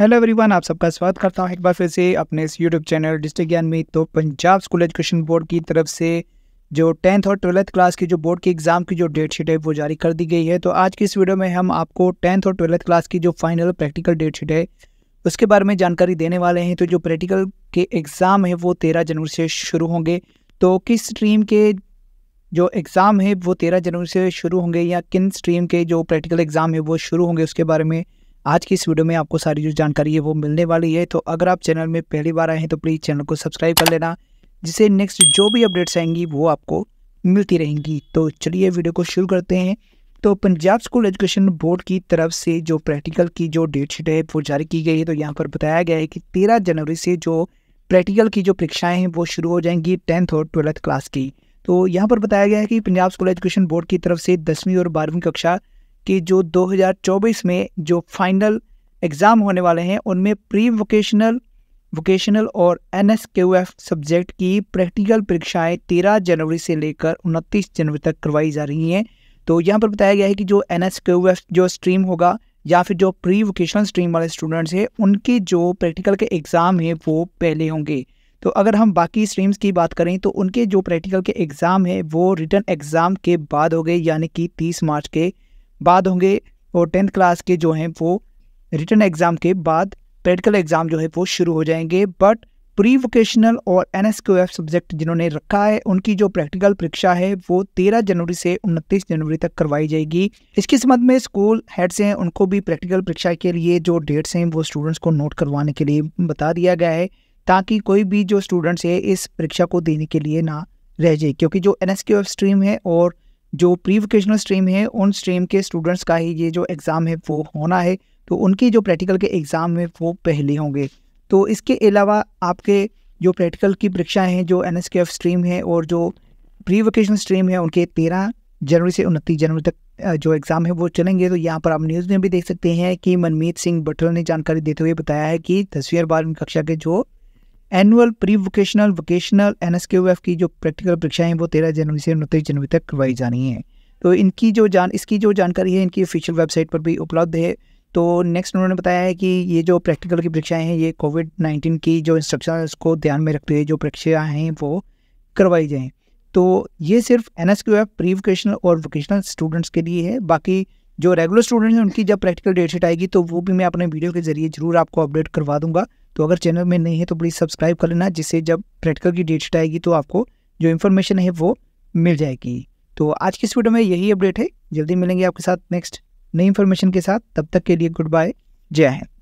hello everyone आप सबका स्वागत करता हूँ एक बार फिर से अपने इस यूट्यूब चैनल डिस्ट्रिक्ट ज्ञान में तो पंजाब स्कूल एजुकेशन बोर्ड की तरफ से जो टेंथ और ट्वेल्थ क्लास की जो बोर्ड के एग्ज़ाम की जो डेट शीट है वो जारी कर दी गई है तो आज की इस वीडियो में हम आपको टेंथ और ट्वेल्थ क्लास की जो फाइनल प्रैक्टिकल डेट शीट है उसके बारे में जानकारी देने वाले हैं तो जो प्रैक्टिकल के एग्ज़ाम है वो तेरह जनवरी से शुरू होंगे तो किस स्ट्रीम के जो एग्ज़ाम है वो तेरह जनवरी से शुरू होंगे या किन स्ट्रीम के जो प्रैक्टिकल एग्ज़ाम है वो शुरू होंगे उसके बारे में आज की इस वीडियो में आपको सारी जो जानकारी है वो मिलने वाली है तो अगर आप चैनल में पहली बार आए हैं तो प्लीज़ चैनल को सब्सक्राइब कर लेना जिससे नेक्स्ट जो भी अपडेट्स आएंगी वो आपको मिलती रहेंगी तो चलिए वीडियो को शुरू करते हैं तो पंजाब स्कूल एजुकेशन बोर्ड की तरफ से जो प्रैक्टिकल की जो डेट शीट है वो जारी की गई है तो यहाँ पर बताया गया है कि तेरह जनवरी से जो प्रैक्टिकल की जो परीक्षाएँ हैं वो शुरू हो जाएंगी टेंथ और ट्वेल्थ क्लास की तो यहाँ पर बताया गया है कि पंजाब स्कूल एजुकेशन बोर्ड की तरफ से दसवीं और बारहवीं कक्षा कि जो 2024 में जो फाइनल एग्ज़ाम होने वाले हैं उनमें प्री वोकेशनल वोकेशनल और एन सब्जेक्ट की प्रैक्टिकल परीक्षाएं 13 जनवरी से लेकर 29 जनवरी तक करवाई जा रही हैं तो यहाँ पर बताया गया है कि जो एन जो स्ट्रीम होगा या फिर जो प्री वोकेशनल स्ट्रीम वाले स्टूडेंट्स हैं उनके जो प्रैक्टिकल के एग्ज़ाम हैं वो पहले होंगे तो अगर हम बाकी स्ट्रीम्स की बात करें तो उनके जो प्रैक्टिकल के एग्ज़ाम हैं वो रिटर्न एग्ज़ाम के बाद हो गए यानी कि 30 मार्च के बाद होंगे और टेंथ क्लास के जो हैं वो रिटर्न एग्ज़ाम के बाद प्रैक्टिकल एग्ज़ाम जो है वो शुरू हो जाएंगे बट प्री वोकेशनल और एन सब्जेक्ट जिन्होंने रखा है उनकी जो प्रैक्टिकल परीक्षा है वो 13 जनवरी से 29 जनवरी तक करवाई जाएगी इसके संबंध में स्कूल हेड्स हैं उनको भी प्रैक्टिकल परीक्षा के लिए जो डेट्स हैं वो स्टूडेंट्स को नोट करवाने के लिए बता दिया गया है ताकि कोई भी जो स्टूडेंट्स है इस परीक्षा को देने के लिए ना रह जाए क्योंकि जो एन स्ट्रीम है और जो प्री वोकेशनल स्ट्रीम है उन स्ट्रीम के स्टूडेंट्स का ही ये जो एग्ज़ाम है वो होना है तो उनकी जो प्रैक्टिकल के एग्ज़ाम है वो पहले होंगे तो इसके अलावा आपके जो प्रैक्टिकल की परीक्षाएं हैं जो एन स्ट्रीम है और जो प्री वोकेशनल स्ट्रीम है उनके तेरह जनवरी से उनतीस जनवरी तक जो एग्ज़ाम है वो चलेंगे तो यहाँ पर आप न्यूज़ में भी देख सकते हैं कि मनमीत सिंह बठल ने जानकारी देते हुए बताया है कि दसवीं और बारहवीं कक्षा के जो annual pre vocational vocational N S की जो प्रैक्टिकल परीक्षाएं वो तेरह जनवरी से उनतीस जनवरी तक करवाई जानी है तो इनकी जो जान इसकी जो जानकारी है इनकी ऑफिशियल वेबसाइट पर भी उपलब्ध है तो नेक्स्ट उन्होंने बताया है कि ये जो प्रैक्टिकल की परीक्षाएं हैं ये कोविड नाइन्टीन की जो इंस्ट्रक्शन को ध्यान में रखते हुए जो परीक्षाएँ हैं वो करवाई जाएँ तो ये सिर्फ N S Q F pre vocational और वोकेशनल स्टूडेंट्स के लिए है बाकी जो रेगुलर स्टूडेंट्स हैं उनकी जब प्रैक्टिकल डेट शीट आएगी तो वो भी मैं अपने वीडियो के जरिए ज़रूर आपको अपडेट करवा दूंगा तो अगर चैनल में नहीं है तो प्लीज़ सब्सक्राइब कर लेना जिससे जब प्रैक्टिकल की डेट आएगी तो आपको जो इन्फॉर्मेशन है वो मिल जाएगी तो आज की इस वीडियो में यही अपडेट है जल्दी मिलेंगे आपके साथ नेक्स्ट नई इन्फॉर्मेशन के साथ तब तक के लिए गुड बाय जय हिंद